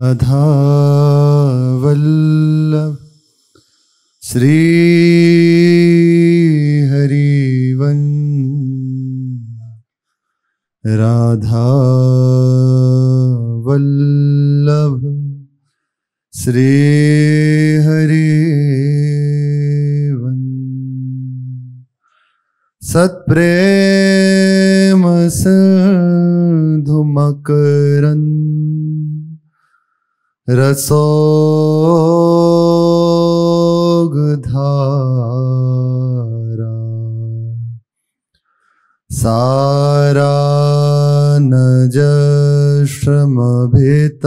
श्री श्रीहरिवन् राधावल्लभ श्रीहरिवन् सत्प्रेम धुमकरन् रसोगधारा सारा नजश्रमभित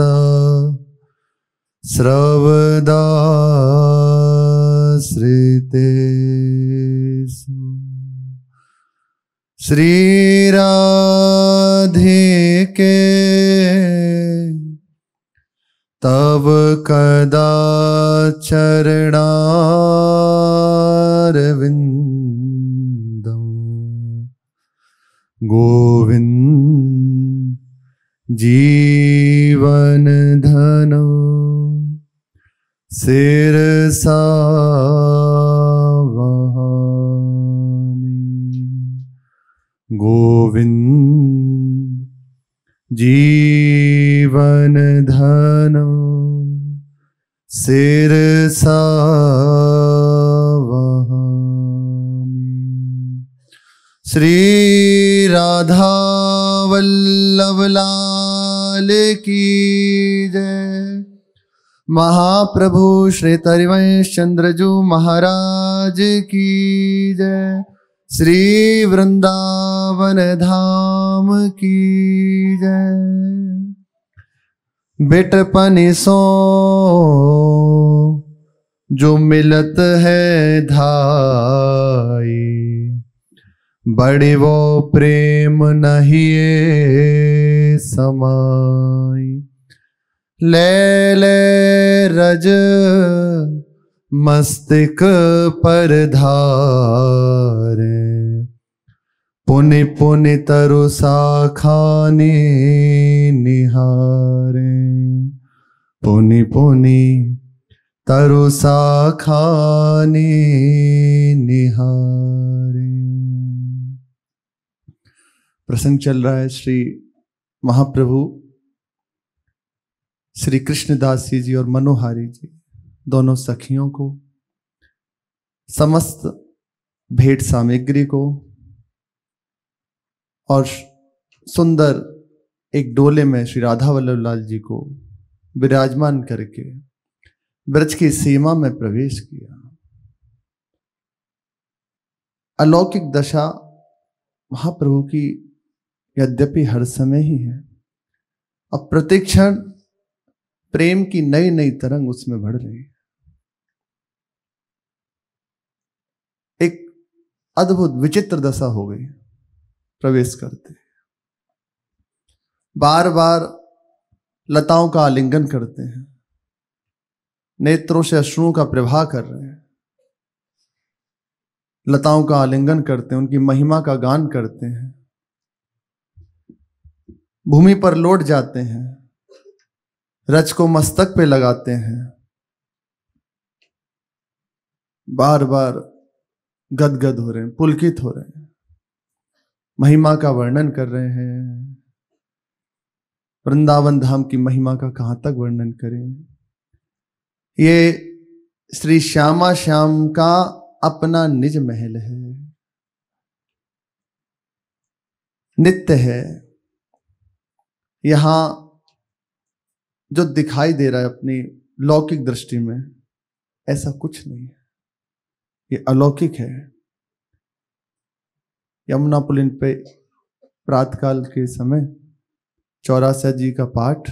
श्रवदाश्रिते श्रीराधे के तव कदाचरणारविन्दम् गोविन्द धन शिरसा गोविन्द जी सिर सा श्री राधा वल्लभ लाल की जय महाप्रभु श्री तरिवंश चंद्रजू महाराज की जय श्री वृंदावन धाम की जय पनी सो जो मिलत है धाई बड़े वो प्रेम नहीं समाई ले ले रज मस्तिक पर धारें पुण्य पुण्य तरु साखाने निहारे पुण्य पुण्य तरु साखाने निहारे प्रसंग चल रहा है श्री महाप्रभु श्री कृष्णदास जी जी और मनोहारी जी दोनों सखियों को समस्त भेंट सामग्री को और सुंदर एक डोले में श्री राधा वल्लभ लाल जी को विराजमान करके ब्रज की सीमा में प्रवेश किया अलौकिक दशा महाप्रभु की यद्यपि हर समय ही है अब प्रतिक्षण प्रेम की नई नई तरंग उसमें बढ़ रही है एक अद्भुत विचित्र दशा हो गई है प्रवेश करते हैं बार बार लताओं का आलिंगन करते हैं नेत्रों से अश्रुओं का प्रवाह कर रहे हैं लताओं का आलिंगन करते हैं उनकी महिमा का गान करते हैं भूमि पर लौट जाते हैं रच को मस्तक पे लगाते हैं बार बार गदगद हो रहे हैं पुलकित हो रहे हैं महिमा का वर्णन कर रहे हैं वृंदावन धाम की महिमा का कहां तक वर्णन करें ये श्री श्यामा श्याम का अपना निज महल है नित्य है यहां जो दिखाई दे रहा है अपनी लौकिक दृष्टि में ऐसा कुछ नहीं है ये अलौकिक है यमुना पुलिन पे प्रातकाल के समय चौरासा जी का पाठ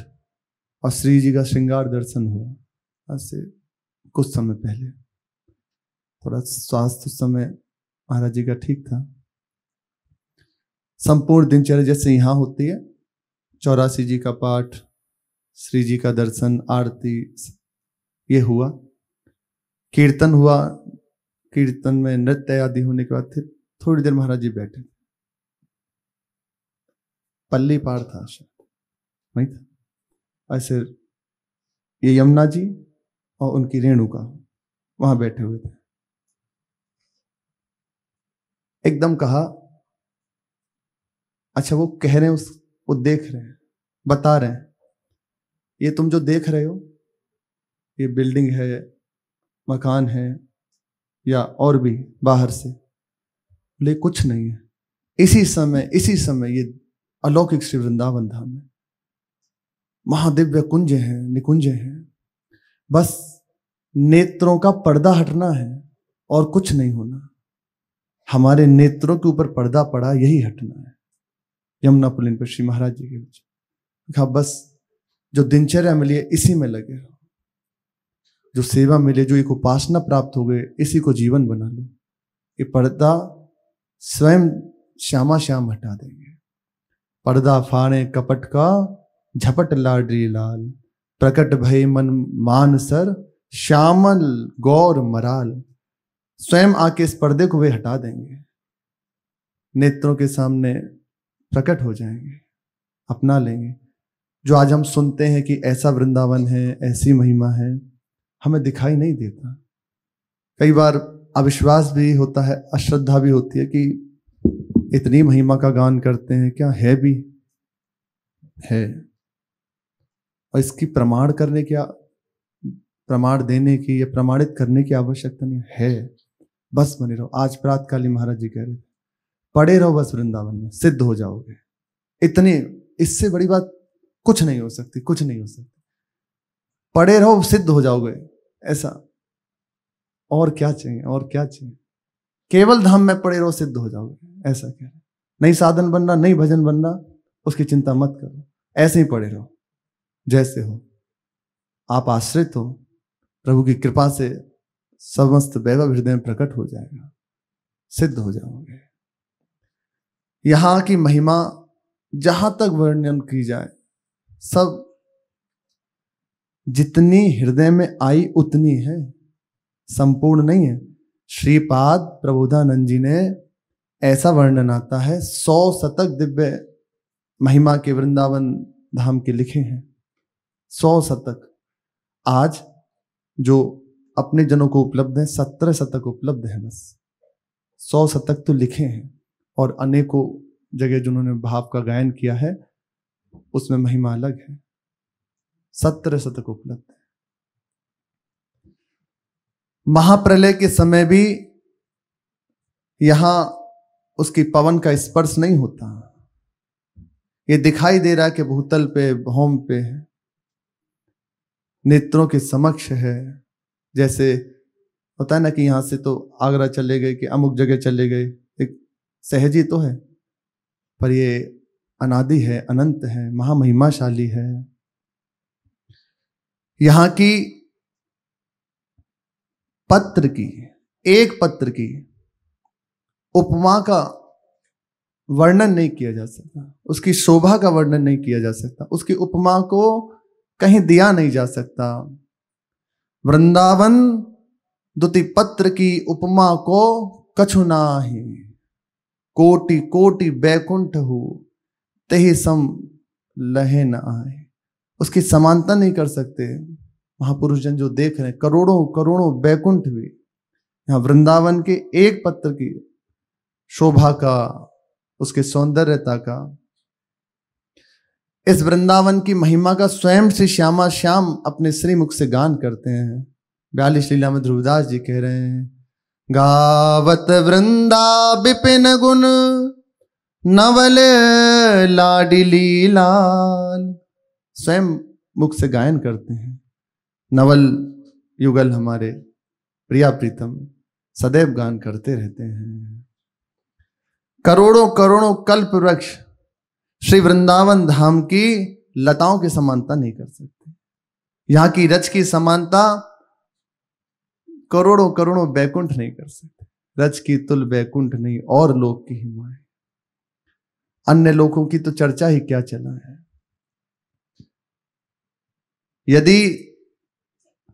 और श्री जी का श्रृंगार दर्शन हुआ आज से कुछ समय पहले थोड़ा स्वास्थ्य उस समय महाराज जी का ठीक था संपूर्ण दिनचर्या जैसे यहाँ होती है चौरासी जी का पाठ श्री जी का दर्शन आरती ये हुआ कीर्तन हुआ कीर्तन में नृत्य आदि होने के बाद फिर थोड़ी देर महाराज जी बैठे पल्ली पार था वही था ऐसे ये यमुना जी और उनकी रेणुका वहां बैठे हुए थे एकदम कहा अच्छा वो कह रहे हैं उस वो देख रहे हैं बता रहे हैं ये तुम जो देख रहे हो ये बिल्डिंग है मकान है या और भी बाहर से लिए कुछ नहीं है इसी समय इसी समय ये अलौकिक श्री वृंदावन धाम है महादिव्य कुंज हैं निकुंज हैं बस नेत्रों का पर्दा हटना है और कुछ नहीं होना हमारे नेत्रों के ऊपर पर्दा पड़ा यही हटना है यमुना पुलिन पर श्री महाराज जी के बीच कहा बस जो दिनचर्या मिली है इसी में लगे जो सेवा मिले जो एक उपासना प्राप्त हो गए इसी को जीवन बना लो ये पर्दा स्वयं श्यामा श्याम हटा देंगे पर्दा फाड़े कपट का झपट लाडरी लाल प्रकट भय मन मान सर श्यामल गौर मराल स्वयं आके इस पर्दे को वे हटा देंगे नेत्रों के सामने प्रकट हो जाएंगे अपना लेंगे जो आज हम सुनते हैं कि ऐसा वृंदावन है ऐसी महिमा है हमें दिखाई नहीं देता कई बार अविश्वास भी होता है अश्रद्धा भी होती है कि इतनी महिमा का गान करते हैं क्या है भी है और इसकी प्रमाण करने की प्रमाण देने की या प्रमाणित करने की आवश्यकता नहीं है बस बने रहो आज प्रात काली महाराज जी कह रहे थे पड़े रहो बस वृंदावन में सिद्ध हो जाओगे इतने इससे बड़ी बात कुछ नहीं हो सकती कुछ नहीं हो सकती पड़े रहो सिद्ध हो जाओगे ऐसा और क्या चाहिए और क्या चाहिए केवल धाम में पड़े रहो सिद्ध हो जाओगे ऐसा कह रहे नहीं साधन बनना नहीं भजन बनना उसकी चिंता मत करो ऐसे ही पड़े रहो जैसे हो आप आश्रित हो प्रभु की कृपा से समस्त वैभव हृदय में प्रकट हो जाएगा सिद्ध हो जाओगे यहां की महिमा जहां तक वर्णन की जाए सब जितनी हृदय में आई उतनी है संपूर्ण नहीं है श्रीपाद प्रबोधानंद जी ने ऐसा वर्णन आता है सौ शतक दिव्य महिमा के वृंदावन धाम के लिखे हैं सौ शतक आज जो अपने जनों को उपलब्ध है सत्रह शतक उपलब्ध है बस सौ शतक तो लिखे हैं और अनेकों जगह जिन्होंने भाव का गायन किया है उसमें महिमा अलग है सत्रह शतक उपलब्ध है महाप्रलय के समय भी यहां उसकी पवन का स्पर्श नहीं होता ये दिखाई दे रहा है कि भूतल पे भौम पे है नेत्रों के समक्ष है जैसे होता है ना कि यहाँ से तो आगरा चले गए कि अमुक जगह चले गए एक सहजी तो है पर ये अनादि है अनंत है महामहिमाशाली है यहाँ की पत्र की एक पत्र की उपमा का वर्णन नहीं किया जा सकता उसकी शोभा का वर्णन नहीं किया जा सकता उसकी उपमा को कहीं दिया नहीं जा सकता वृंदावन दुति पत्र की उपमा को कछु ही कोटि कोटि बैकुंठ हो तेह सम लहे न आए उसकी समानता नहीं कर सकते महापुरुष जन जो देख रहे हैं करोड़ों करोड़ों बैकुंठ भी यहाँ वृंदावन के एक पत्र की शोभा का उसके सौंदर्यता का इस वृंदावन की महिमा का स्वयं से श्यामा श्याम अपने श्रीमुख से गान करते हैं बयालीस लीला में ध्रुवदास जी कह रहे हैं गावत वृंदा बिपिन गुण नवल लाडिली लाल स्वयं मुख से गायन करते हैं नवल युगल हमारे प्रिया प्रीतम सदैव गान करते रहते हैं करोड़ों करोड़ों कल्प वृक्ष श्री वृंदावन धाम की लताओं की समानता नहीं कर सकते यहां की रच की समानता करोड़ों करोड़ों बैकुंठ नहीं कर सकते रच की तुल बैकुंठ नहीं और लोग की हिमाए अन्य लोगों की तो चर्चा ही क्या चला है यदि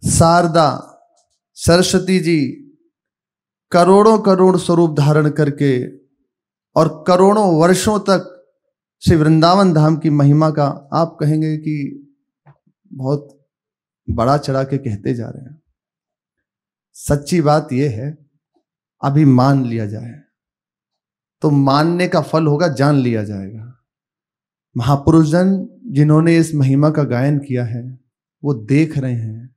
शारदा सरस्वती जी करोड़ों करोड़ स्वरूप धारण करके और करोड़ों वर्षों तक श्री वृंदावन धाम की महिमा का आप कहेंगे कि बहुत बड़ा चढ़ा के कहते जा रहे हैं सच्ची बात यह है अभी मान लिया जाए तो मानने का फल होगा जान लिया जाएगा महापुरुष जन जिन्होंने इस महिमा का गायन किया है वो देख रहे हैं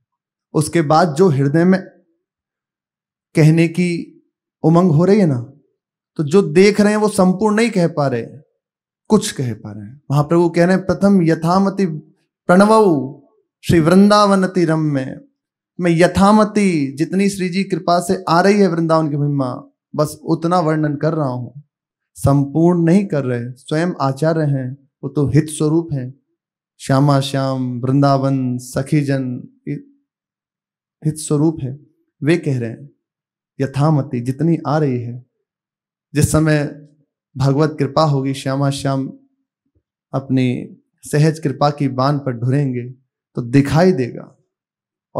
उसके बाद जो हृदय में कहने की उमंग हो रही है ना तो जो देख रहे हैं वो संपूर्ण नहीं कह पा रहे कुछ कह पा रहे हैं महाप्रभु कह रहे हैं प्रथम यथामति प्रणव श्री वृंदावन रम में मैं यथामति जितनी श्री जी कृपा से आ रही है वृंदावन की महिमा बस उतना वर्णन कर रहा हूं संपूर्ण नहीं कर रहे स्वयं आचार्य हैं वो तो हित स्वरूप हैं श्यामा श्याम वृंदावन सखीजन हित स्वरूप है वे कह रहे हैं यथामति जितनी आ रही है जिस समय भगवत कृपा होगी श्यामा श्याम अपनी सहज कृपा की बांध पर ढुरेंगे तो दिखाई देगा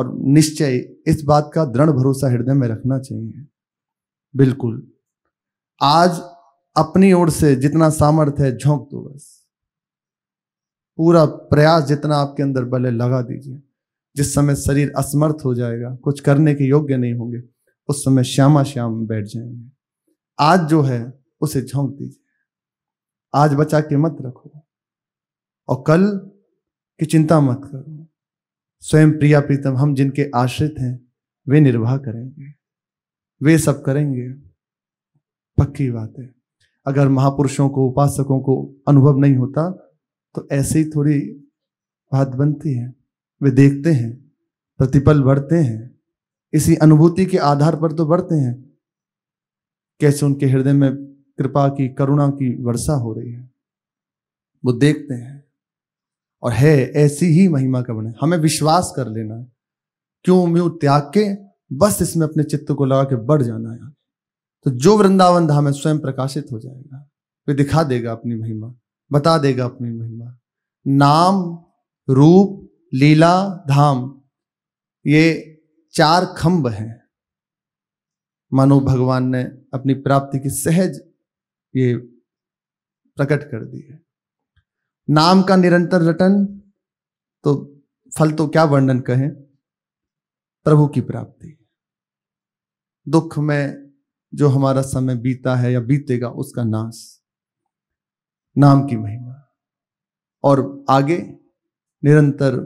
और निश्चय इस बात का दृढ़ भरोसा हृदय में रखना चाहिए बिल्कुल आज अपनी ओर से जितना सामर्थ्य है झोंक दो बस पूरा प्रयास जितना आपके अंदर बल है लगा दीजिए जिस समय शरीर असमर्थ हो जाएगा कुछ करने के योग्य नहीं होंगे उस समय श्यामा श्याम बैठ जाएंगे आज जो है उसे झोंक दीजिए आज बचा के मत रखो और कल की चिंता मत करो स्वयं प्रिया प्रीतम हम जिनके आश्रित हैं वे निर्वाह करेंगे वे सब करेंगे पक्की बात है अगर महापुरुषों को उपासकों को अनुभव नहीं होता तो ऐसे ही थोड़ी बात बनती है वे देखते हैं प्रतिपल बढ़ते हैं इसी अनुभूति के आधार पर तो बढ़ते हैं कैसे उनके हृदय में कृपा की करुणा की वर्षा हो रही है वो देखते हैं और है ऐसी ही महिमा का बने हमें विश्वास कर लेना है क्यों म्यू त्याग के बस इसमें अपने चित्त को लगा के बढ़ जाना है तो जो वृंदावन धाम है स्वयं प्रकाशित हो जाएगा वे दिखा देगा अपनी महिमा बता देगा अपनी महिमा नाम रूप लीला धाम ये चार खंभ हैं मानो भगवान ने अपनी प्राप्ति की सहज ये प्रकट कर दी है नाम का निरंतर रटन तो फल तो क्या वर्णन कहें प्रभु की प्राप्ति दुख में जो हमारा समय बीता है या बीतेगा उसका नाश नाम की महिमा और आगे निरंतर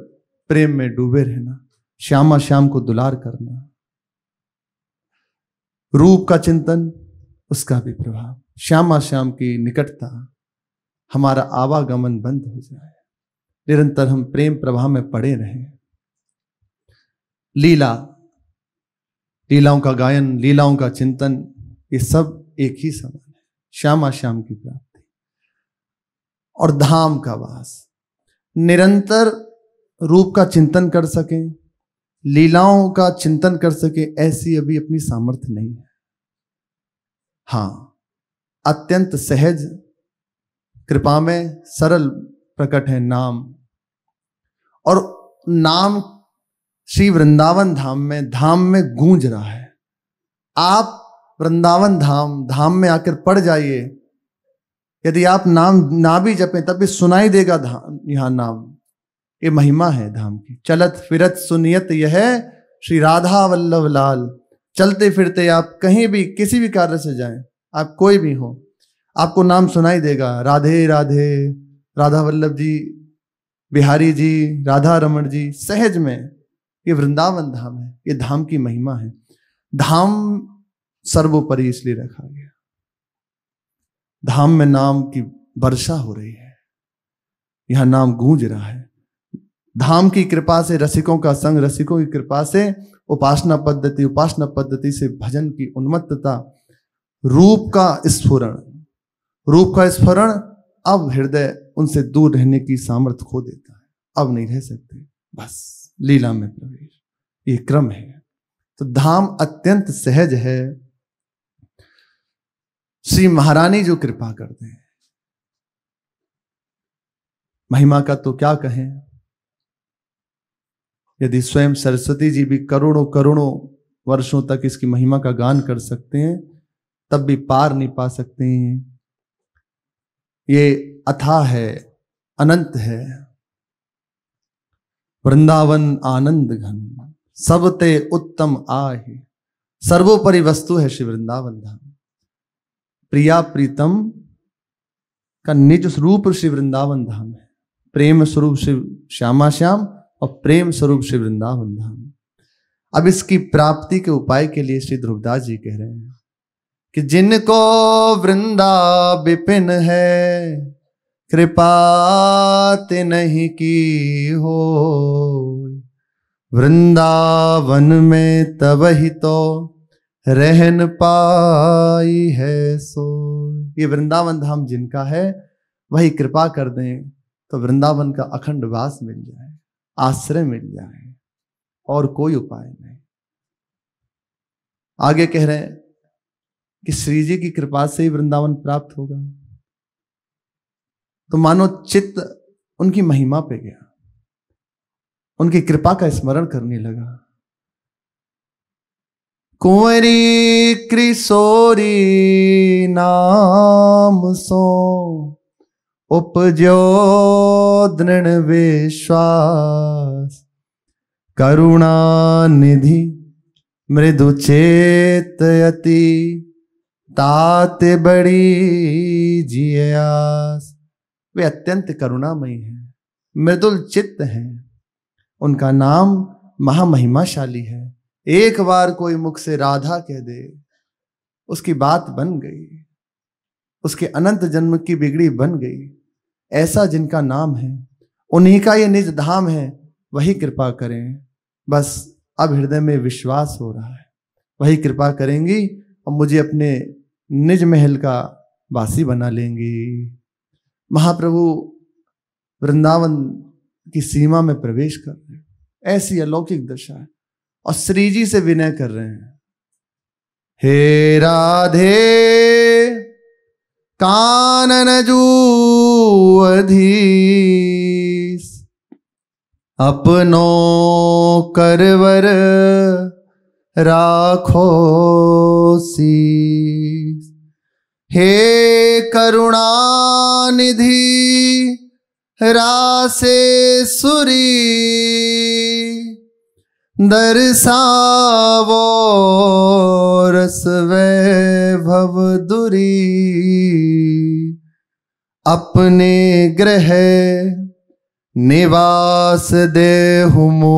प्रेम में डूबे रहना श्यामा श्याम को दुलार करना रूप का चिंतन उसका भी प्रभाव श्यामा श्याम की निकटता हमारा आवागमन बंद हो जाए निरंतर हम प्रेम प्रभाव में पड़े रहे लीला लीलाओं का गायन लीलाओं का चिंतन ये सब एक ही समान है श्यामा श्याम की प्राप्ति और धाम का वास निरंतर रूप का चिंतन कर सकें लीलाओं का चिंतन कर सके ऐसी अभी अपनी सामर्थ्य नहीं है हाँ अत्यंत सहज कृपा में सरल प्रकट है नाम और नाम श्री वृंदावन धाम में धाम में गूंज रहा है आप वृंदावन धाम धाम में आकर पड़ जाइए यदि आप नाम ना भी जपें तब भी सुनाई देगा धाम यहाँ नाम ये महिमा है धाम की चलत फिरत सुनियत यह श्री राधा वल्लभ लाल चलते फिरते आप कहीं भी किसी भी कार्य से जाएं आप कोई भी हो आपको नाम सुनाई देगा राधे राधे राधा वल्लभ जी बिहारी जी राधा रमन जी सहज में ये वृंदावन धाम है ये धाम की महिमा है धाम सर्वोपरि इसलिए रखा गया धाम में नाम की वर्षा हो रही है यहां नाम गूंज रहा है धाम की कृपा से रसिकों का संग रसिकों की कृपा से उपासना पद्धति उपासना पद्धति से भजन की उन्मत्तता रूप का स्फुरण रूप का स्फुरण अब हृदय उनसे दूर रहने की सामर्थ्य खो देता है अब नहीं रह सकते बस लीला में प्रवेश ये क्रम है तो धाम अत्यंत सहज है श्री महारानी जो कृपा करते हैं महिमा का तो क्या कहें यदि स्वयं सरस्वती जी भी करोड़ों करोड़ों वर्षों तक इसकी महिमा का गान कर सकते हैं तब भी पार नहीं पा सकते हैं ये अथा है अनंत है वृंदावन आनंद घन सबते उत्तम आहि सर्वोपरि वस्तु है श्री वृंदावन धाम प्रिया प्रीतम का निज स्वरूप श्री वृंदावन धाम है प्रेम स्वरूप श्री श्यामा श्याम और प्रेम स्वरूप श्री वृंदावन धाम अब इसकी प्राप्ति के उपाय के लिए श्री ध्रुवदास जी कह रहे हैं कि जिनको वृंदा विपिन है कृपात नहीं की हो वृंदावन में तब ही तो रहन पाई है सो ये वृंदावन धाम जिनका है वही कृपा कर दें तो वृंदावन का अखंड वास मिल जाए आश्रय मिल जाए और कोई उपाय नहीं आगे कह रहे हैं कि श्री जी की कृपा से ही वृंदावन प्राप्त होगा तो मानो चित्त उनकी महिमा पे गया उनकी कृपा का स्मरण करने लगा कुंवरी कृशोरी नाम सो उपजो दृढ़ विश्वास करुणा निधि मृदु चेतयति तात बड़ी जियास वे अत्यंत करुणामयी हैं मृदुल चित्त हैं उनका नाम महामहिमाशाली है एक बार कोई मुख से राधा कह दे उसकी बात बन गई उसके अनंत जन्म की बिगड़ी बन गई ऐसा जिनका नाम है उन्हीं का ये निज धाम है वही कृपा करें बस अब हृदय में विश्वास हो रहा है वही कृपा करेंगी और मुझे अपने निज महल का वासी बना लेंगी महाप्रभु वृंदावन की सीमा में प्रवेश कर रहे हैं ऐसी अलौकिक दशा है और श्री जी से विनय कर रहे हैं हे राधे कानन काननजूअधीश अपनो करवर राखो सी हे करुणानिधि रासे सुरी दर्शावो रस भव दुरी अपने ग्रह निवास दे हुमो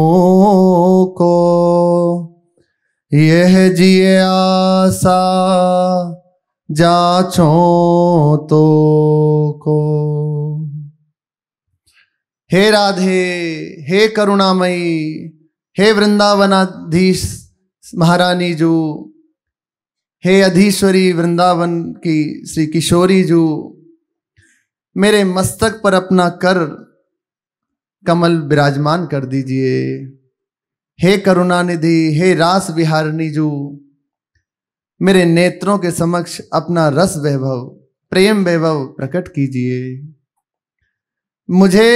को यह जिए आसा जाचो तो को हे राधे हे करुणामयी हे वृंदावनाधीश महारानी जू हे अधीश्वरी वृंदावन की श्री किशोरी जू मेरे मस्तक पर अपना कर कमल विराजमान कर दीजिए हे करुणानिधि हे रास विहारिणी जू मेरे नेत्रों के समक्ष अपना रस वैभव प्रेम वैभव प्रकट कीजिए मुझे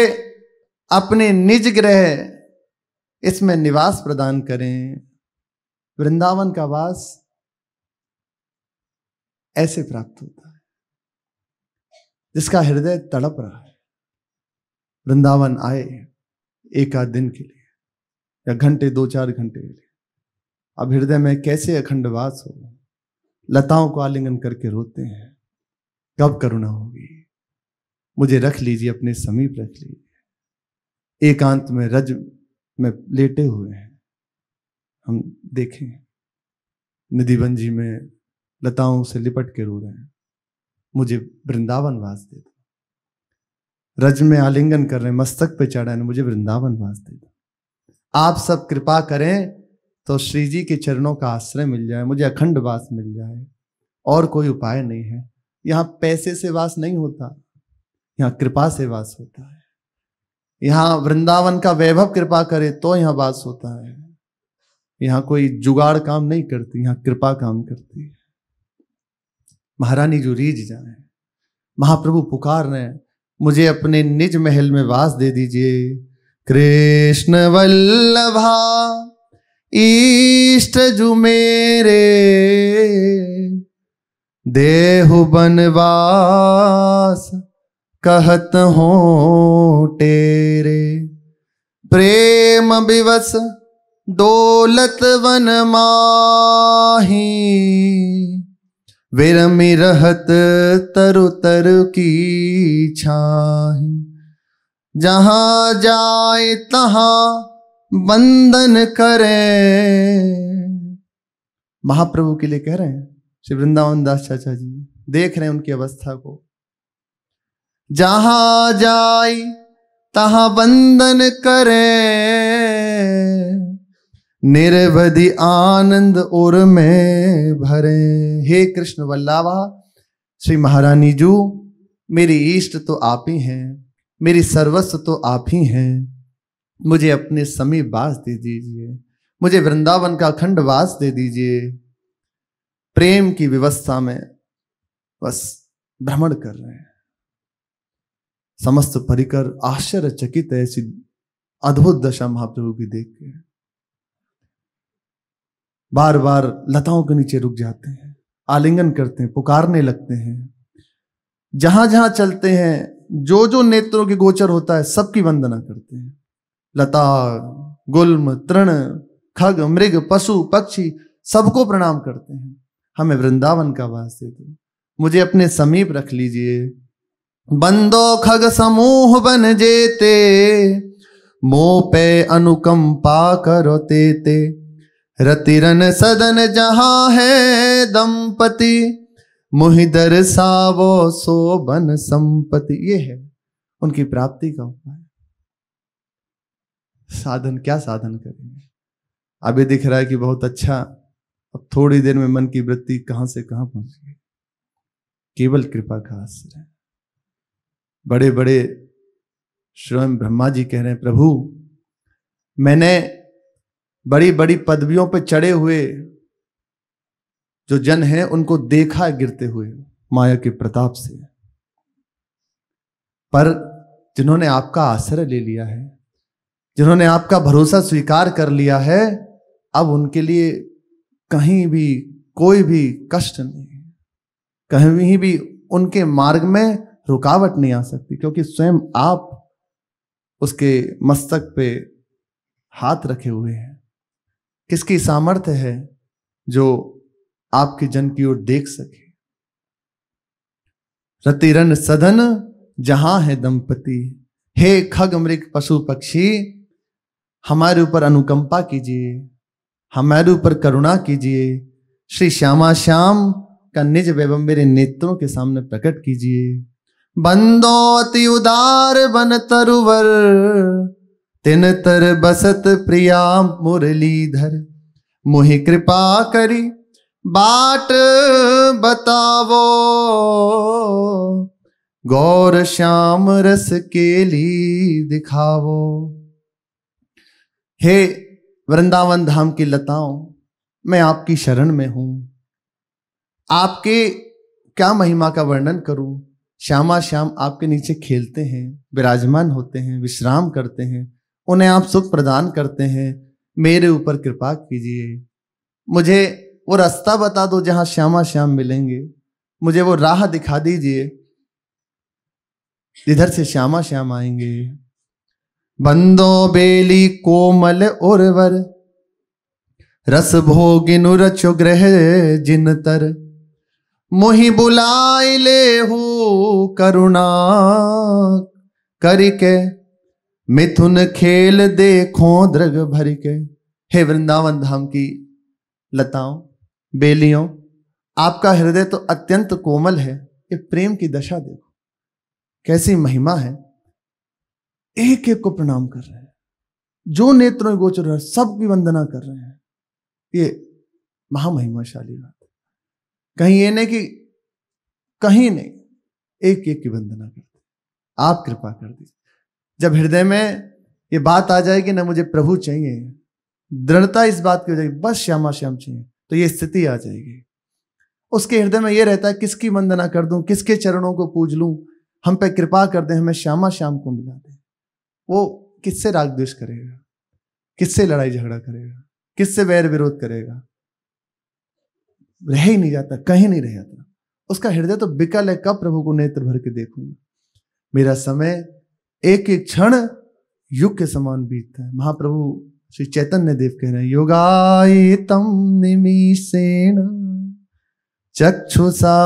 अपने निज ग्रह इसमें निवास प्रदान करें वृंदावन का वास ऐसे प्राप्त होता है जिसका हृदय तड़प रहा है वृंदावन आए एक आध दिन के लिए या घंटे दो चार घंटे के लिए अब हृदय में कैसे अखंड वास हो लताओं को आलिंगन करके रोते हैं कब करुणा होगी मुझे रख लीजिए अपने समीप रख लीजिए एकांत में रज में लेटे हुए हैं हम देखें निधिवन जी में लताओं से लिपट के रो रहे हैं मुझे वृंदावन वास दे दो रज में आलिंगन कर रहे हैं मस्तक पे चढ़ा है मुझे वृंदावन वास दे दो आप सब कृपा करें तो श्री जी के चरणों का आश्रय मिल जाए मुझे अखंड वास मिल जाए और कोई उपाय नहीं है यहाँ पैसे से वास नहीं होता यहाँ कृपा से वास होता है यहाँ वृंदावन का वैभव कृपा करे तो यहाँ बास होता है यहाँ कोई जुगाड़ काम नहीं करती यहाँ कृपा काम करती है महारानी जो रीझ जाए महाप्रभु पुकार रहे मुझे अपने निज महल में वास दे दीजिए कृष्ण वल्लभा ईष्ट जु मेरे देहु बनवास कहत हो टे प्रेम विवस दौलत वन माही विरमि रहत तरु तर की छाही जहाँ जाए तहाँ बंदन करें महाप्रभु के लिए कह रहे हैं श्री वृंदावन दास चाचा जी देख रहे हैं उनकी अवस्था को जहां जाए तहा वंदन करे निर्वधि आनंद और में भरे हे कृष्ण वल्लभा श्री महारानी जू मेरी इष्ट तो आप ही हैं मेरी सर्वस्व तो आप ही हैं मुझे अपने समीप वास दे दीजिए मुझे वृंदावन का अखंड वास दे दीजिए प्रेम की व्यवस्था में बस भ्रमण कर रहे हैं समस्त परिकर आश्चर्यचकित है ऐसी अद्भुत दशा महाप्रभु की देख के बार बार लताओं के नीचे रुक जाते हैं आलिंगन करते हैं पुकारने लगते हैं जहां जहां चलते हैं जो जो नेत्रों के गोचर होता है सबकी वंदना करते हैं लता गुल्म तृण खग मृग पशु पक्षी सबको प्रणाम करते हैं हमें वृंदावन का वास दे दो मुझे अपने समीप रख लीजिए बंदो खग समूह बन जेते मोह पे अनुकंपा करो तेते रतिरन सदन जहा है दंपति मुहिदर सावो सो बन संपति ये है उनकी प्राप्ति का उपाय साधन क्या साधन करेंगे अभी दिख रहा है कि बहुत अच्छा अब थोड़ी देर में मन की वृत्ति कहां से कहां पहुंच गई केवल कृपा का आश्रय बड़े बड़े स्वयं ब्रह्मा जी कह रहे हैं प्रभु मैंने बड़ी बड़ी पदवियों पर चढ़े हुए जो जन हैं उनको देखा गिरते हुए माया के प्रताप से पर जिन्होंने आपका आश्रय ले लिया है जिन्होंने आपका भरोसा स्वीकार कर लिया है अब उनके लिए कहीं भी कोई भी कष्ट नहीं कहीं भी उनके मार्ग में रुकावट नहीं आ सकती क्योंकि स्वयं आप उसके मस्तक पे हाथ रखे हुए हैं किसकी सामर्थ्य है जो आपके जन की ओर देख सके रतिरन सदन जहां है दंपति हे खग मृग पशु पक्षी हमारे ऊपर अनुकंपा कीजिए हमारे ऊपर करुणा कीजिए श्री श्यामा श्याम का निज वैभव मेरे नेत्रों के सामने प्रकट कीजिए बंदो अति उदार बन तरुवर तिन तर बसत प्रिया मुरलीधर मुहि कृपा करी बाट बतावो गौर श्याम रस के लिए दिखावो हे वृंदावन धाम की लताओं मैं आपकी शरण में हूं आपके क्या महिमा का वर्णन करूं श्यामा श्याम आपके नीचे खेलते हैं विराजमान होते हैं विश्राम करते हैं उन्हें आप सुख प्रदान करते हैं मेरे ऊपर कृपा कीजिए मुझे वो रास्ता बता दो जहां श्यामा श्याम मिलेंगे मुझे वो राह दिखा दीजिए इधर से श्यामा श्याम आएंगे बंदो बेली कोमल उर्वर रस भोगिनुर चुग्रह जिन तर मुहि बुलाई ले हो करुणा करके मिथुन खेल देखो द्रग भर के हे वृंदावन धाम की लताओं बेलियों आपका हृदय तो अत्यंत कोमल है ये प्रेम की दशा देखो कैसी महिमा है एक एक को प्रणाम कर रहे हैं जो नेत्रों गोचर है सब की वंदना कर रहे हैं ये महामहिमाशाली बात कहीं ये नहीं कि कहीं नहीं एक एक की वंदना करते आप कृपा कर दीजिए जब हृदय में ये बात आ जाए कि ना मुझे प्रभु चाहिए दृढ़ता इस बात की हो जाएगी बस श्यामा श्याम चाहिए तो ये स्थिति आ जाएगी उसके हृदय में यह रहता है किसकी वंदना कर दूं किसके चरणों को पूज लूं हम पे कृपा कर दे हमें श्यामा श्याम को मिला दे वो किससे राग द्वेष करेगा किससे लड़ाई झगड़ा करेगा किससे वैर विरोध करेगा रह ही नहीं जाता कहीं नहीं रह जाता उसका हृदय तो बिकल है कब प्रभु को नेत्र भर के देखूंगा मेरा समय एक एक क्षण युग के समान बीतता है महाप्रभु श्री चैतन्य देव कह रहे हैं योगायतम चक्षुषा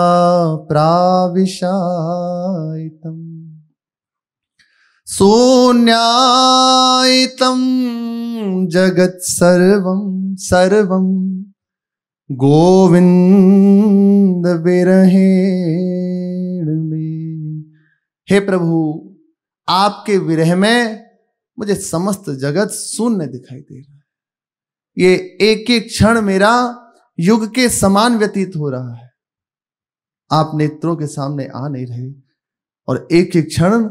प्राविशायतम सोनम जगत सर्वम सर्वम गोविंद विरहे में हे प्रभु आपके विरह में मुझे समस्त जगत शून्य दिखाई दे रहा है ये एक एक क्षण मेरा युग के समान व्यतीत हो रहा है आप नेत्रों के सामने आ नहीं रहे और एक एक क्षण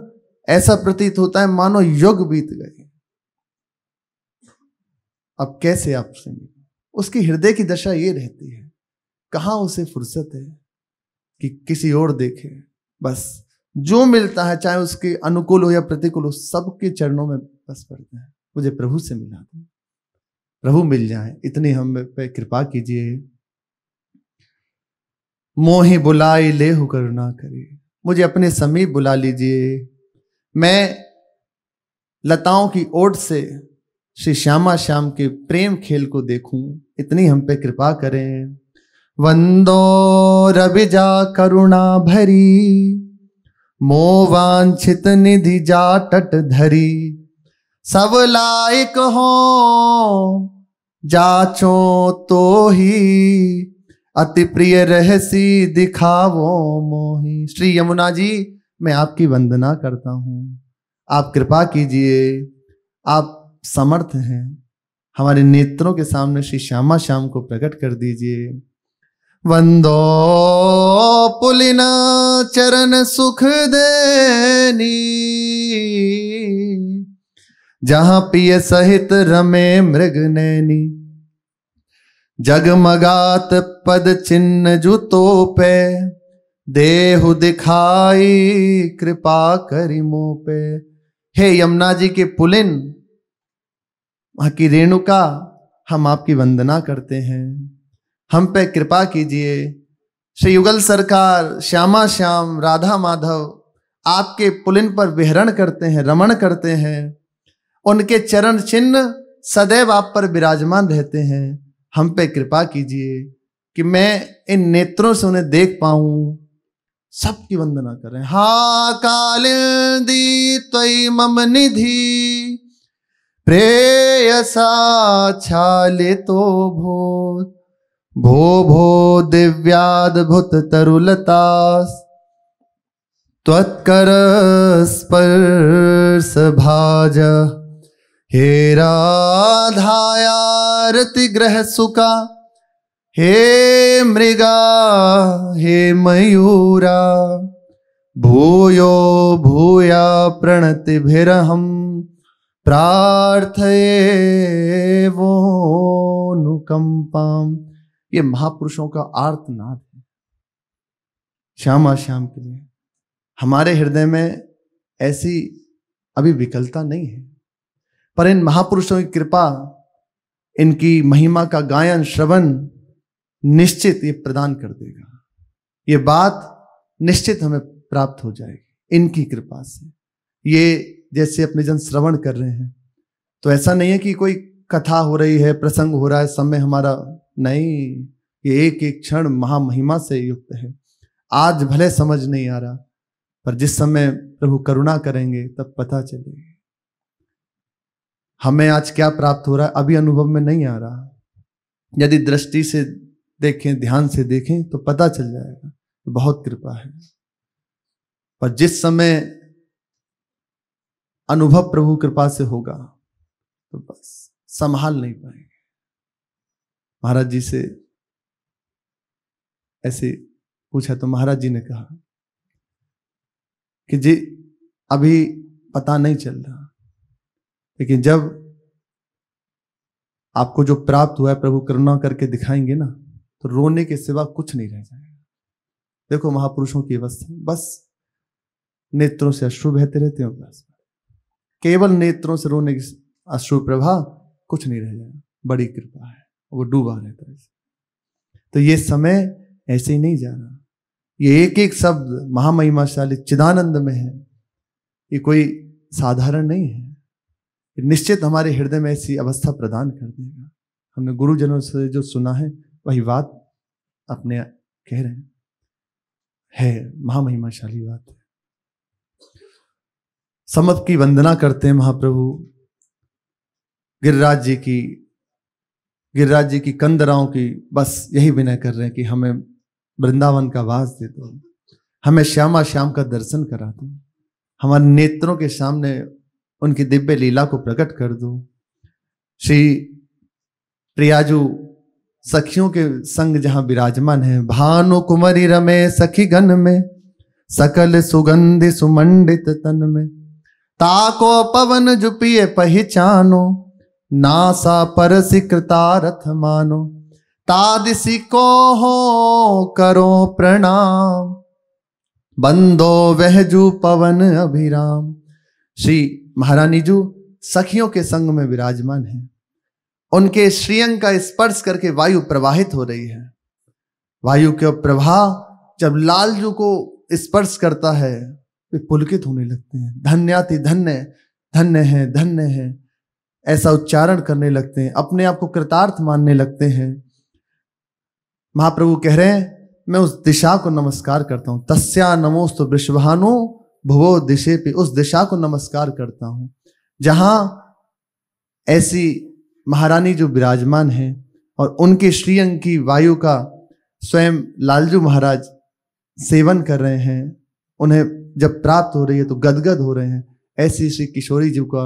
ऐसा प्रतीत होता है मानो युग बीत गए अब कैसे आपसे मिले उसकी हृदय की दशा ये रहती है कहाँ उसे फुर्सत है कि किसी और देखे बस जो मिलता है चाहे उसके अनुकूल हो या प्रतिकूल हो सबके चरणों में बस पड़ते हैं मुझे प्रभु से मिला दो प्रभु मिल जाए इतनी हम पे कृपा कीजिए मोही बुलाई ले हो करुणा करे मुझे अपने समीप बुला लीजिए मैं लताओं की ओट से श्री श्यामा श्याम के प्रेम खेल को देखूं इतनी हम पे कृपा करें वंदो रबिजा करुणा भरी मोह वांछित निधि जा तट धरी सब लायक हो जाचो तो ही अति प्रिय रहसी दिखावो मोही श्री यमुना जी मैं आपकी वंदना करता हूं आप कृपा कीजिए आप समर्थ हैं हमारे नेत्रों के सामने श्री श्यामा श्याम को प्रकट कर दीजिए वंदो पुलिना चरण सुख देनी जहां पिय सहित रमे मृग नैनी जगमगात पद चिन्ह जुतो पे देहु दिखाई कृपा करी मोह पे हे यमुना जी के पुलिन माँ की रेणुका हम आपकी वंदना करते हैं हम पे कृपा कीजिए श्री युगल सरकार श्यामा श्याम राधा माधव आपके पुलिन पर विहरण करते हैं रमण करते हैं उनके चरण चिन्ह सदैव आप पर विराजमान रहते हैं हम पे कृपा कीजिए कि मैं इन नेत्रों से उन्हें देख पाऊं सबकी वंदना करें हा काल दी तय मम निधि प्रेयसा छाले तो भो भो दिव्याद्भुत तरुलतास त्वत्कर स्पर्श भाज हे राधायारति ग्रह सुका हे मृगा हे मयूरा भूयो भूया प्रणतिभिरहम् प्रार्थये वो अनुकंपा ये महापुरुषों का आर्तनाद है श्याम के लिए हमारे हृदय में ऐसी अभी विकलता नहीं है पर इन महापुरुषों की कृपा इनकी महिमा का गायन श्रवण निश्चित ये प्रदान कर देगा ये बात निश्चित हमें प्राप्त हो जाएगी इनकी कृपा से ये जैसे अपने जन श्रवण कर रहे हैं तो ऐसा नहीं है कि कोई कथा हो रही है प्रसंग हो रहा है समय हमारा नहीं ये एक एक क्षण महामहिमा से युक्त है आज भले समझ नहीं आ रहा पर जिस समय प्रभु करुणा करेंगे तब पता चलेगा हमें आज क्या प्राप्त हो रहा है अभी अनुभव में नहीं आ रहा यदि दृष्टि से देखें ध्यान से देखें तो पता चल जाएगा बहुत कृपा है पर जिस समय अनुभव प्रभु कृपा से होगा तो बस संभाल नहीं पाएंगे महाराज जी से ऐसे पूछा तो महाराज जी ने कहा कि जी अभी पता नहीं चल रहा लेकिन जब आपको जो प्राप्त हुआ है प्रभु करुणा करके दिखाएंगे ना तो रोने के सिवा कुछ नहीं रह जाएगा देखो महापुरुषों की अवस्था बस नेत्रों से अश्रु बहते रहते हैं बस केवल नेत्रों से रोने की अश्रु प्रभा कुछ नहीं रह जाएगा बड़ी कृपा है वो डूबा रहता है तो ये समय ऐसे ही नहीं जा रहा ये एक एक शब्द महामहिमाशाली चिदानंद में है ये कोई साधारण नहीं है निश्चित हमारे हृदय में ऐसी अवस्था प्रदान कर देगा हमने गुरुजनों से जो सुना है वही बात अपने कह रहे हैं है महामहिमाशाली बात समत की वंदना करते हैं महाप्रभु गिरिराज जी की गिरिराज जी की कंदराओं की बस यही विनय कर रहे हैं कि हमें वृंदावन का वास दे दो हमें श्यामा श्याम का दर्शन करा दो हमारे नेत्रों के सामने उनकी दिव्य लीला को प्रकट कर दो श्री प्रियाजू सखियों के संग जहाँ विराजमान है भानु कुमारी रमे सखी गण में सकल सुगंधि सुमंडित तन में ताको पवन जुपिए पहचानो नासा परस रथ मानो तादिसी को हो करो प्रणाम बंदो वह जू पवन अभिराम श्री महारानी जू सखियों के संग में विराजमान है उनके श्रीअंग का स्पर्श करके वायु प्रवाहित हो रही है वायु के प्रवाह जब लाल जू को स्पर्श करता है वे पुलकित होने लगते हैं धन्याति धन्य धन्य है धन्य है ऐसा उच्चारण करने लगते हैं अपने आप को कृतार्थ मानने लगते हैं महाप्रभु कह रहे हैं मैं उस दिशा को नमस्कार करता हूँ तस्या नमोस्त वृषभानु भुवो दिशे पे उस दिशा को नमस्कार करता हूँ जहाँ ऐसी महारानी जो विराजमान है और उनके श्रीअंग की वायु का स्वयं लालजू महाराज सेवन कर रहे हैं उन्हें जब प्राप्त हो रही है तो गदगद हो रहे हैं ऐसी श्री किशोरी जी का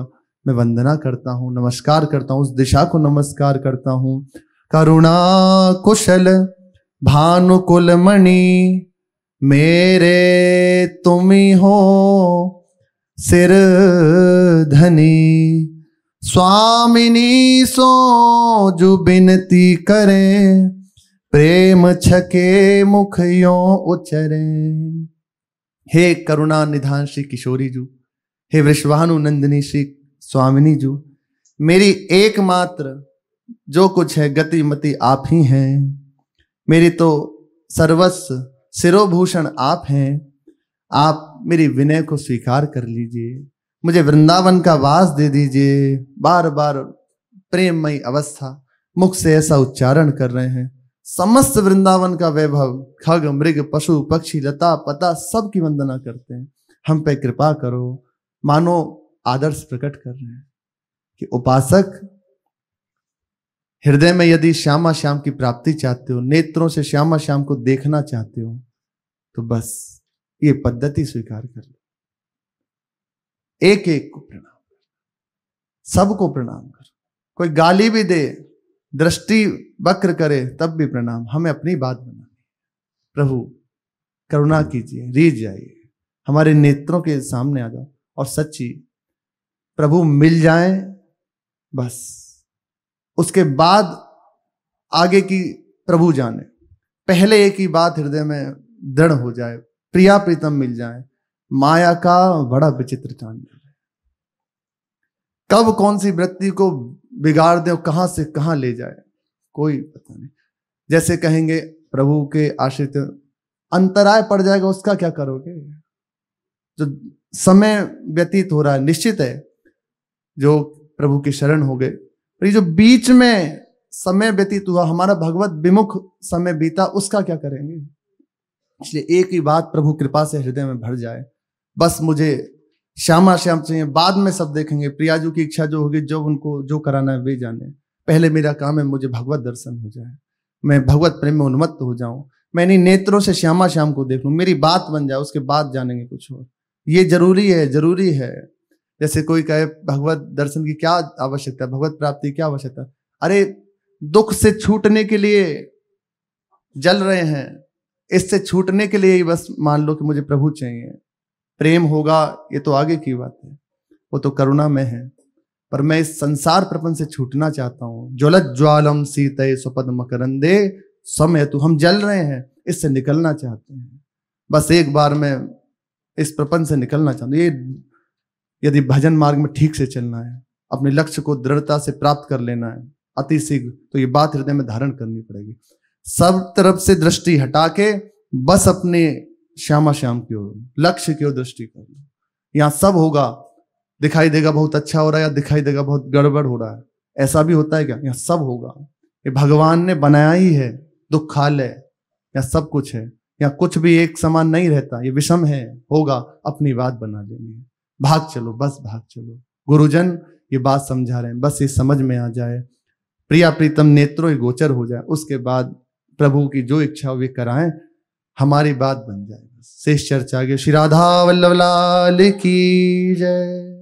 मैं वंदना करता हूँ नमस्कार करता हूँ उस दिशा को नमस्कार करता हूँ करुणा कुशल भानुकुल मणि मेरे तुम हो सिर धनी स्वामिनी सो जो बिनती करें प्रेम छके मुखियों उचरें हे करुणा निधान श्री किशोरी जू हे विश्वानु नंदिनी श्री स्वामिनी जू मेरी एकमात्र जो कुछ है गति मति आप ही हैं मेरी तो सर्वस्व सिरोभूषण आप हैं आप मेरी विनय को स्वीकार कर लीजिए मुझे वृंदावन का वास दे दीजिए बार बार प्रेममयी अवस्था मुख से ऐसा उच्चारण कर रहे हैं समस्त वृंदावन का वैभव खग मृग पशु पक्षी लता पता सब की वंदना करते हैं हम पे कृपा करो मानो आदर्श प्रकट कर रहे हैं कि उपासक हृदय में यदि श्यामा श्याम की प्राप्ति चाहते हो नेत्रों से श्यामा श्याम को देखना चाहते हो तो बस ये पद्धति स्वीकार कर लो एक एक को प्रणाम सबको प्रणाम करो कोई गाली भी दे दृष्टि वक्र करे तब भी प्रणाम हमें अपनी बात बनानी प्रभु करुणा कीजिए रीझ जाइए हमारे नेत्रों के सामने आ जाओ और सच्ची प्रभु मिल जाए बस उसके बाद आगे की प्रभु जाने पहले एक ही बात हृदय में दृढ़ हो जाए प्रिया प्रीतम मिल जाए माया का बड़ा विचित्र चांद कब कौन सी व्यक्ति को बिगाड़ दें और कहाँ से कहाँ ले जाए कोई पता नहीं जैसे कहेंगे प्रभु के आश्रित अंतराय पड़ जाएगा उसका क्या करोगे जो समय व्यतीत हो रहा है निश्चित है जो प्रभु की शरण हो गए पर ये जो बीच में समय व्यतीत हुआ हमारा भगवत विमुख समय बीता उसका क्या करेंगे इसलिए एक ही बात प्रभु कृपा से हृदय में भर जाए बस मुझे श्यामा श्याम चाहिए बाद में सब देखेंगे प्रियाजू की इच्छा जो होगी जो उनको जो कराना है वे जाने पहले मेरा काम है मुझे भगवत दर्शन हो जाए मैं भगवत प्रेम में उन्मत्त हो जाऊं मैं इन्हीं नेत्रों से श्यामा श्याम को देख लूँ मेरी बात बन जाए उसके बाद जानेंगे कुछ और ये जरूरी है जरूरी है जैसे कोई कहे भगवत दर्शन की क्या आवश्यकता भगवत प्राप्ति की क्या आवश्यकता अरे दुख से छूटने के लिए जल रहे हैं इससे छूटने के लिए ही बस मान लो कि मुझे प्रभु चाहिए प्रेम होगा ये तो आगे की बात है वो तो करुणा में है पर मैं इस संसार प्रपंच से छूटना चाहता हूँ ज्वलत ज्वालम सीतय स्वपद मकरंदे समय तू हम जल रहे हैं इससे निकलना चाहते हैं बस एक बार मैं इस प्रपंच से निकलना चाहता हूँ ये यदि भजन मार्ग में ठीक से चलना है अपने लक्ष्य को दृढ़ता से प्राप्त कर लेना है अति शीघ्र तो ये बात हृदय में धारण करनी पड़ेगी सब तरफ से दृष्टि हटा के बस अपने श्यामा श्याम की ओर लक्ष्य की ओर दृष्टि कर लो यहाँ सब होगा दिखाई देगा बहुत अच्छा हो रहा है या दिखाई देगा बहुत गड़बड़ हो रहा है ऐसा भी होता है क्या यहाँ सब होगा ये भगवान ने बनाया ही है दुखालय या सब कुछ है या कुछ भी एक समान नहीं रहता ये विषम है होगा अपनी बात बना लेनी है भाग चलो बस भाग चलो गुरुजन ये बात समझा रहे हैं बस ये समझ में आ जाए प्रिया प्रीतम नेत्रों गोचर हो जाए उसके बाद प्रभु की जो इच्छा वे कराएं हमारी बात बन जाए शेष चर्चा आगे श्री राधा वल्लभ लाल की जय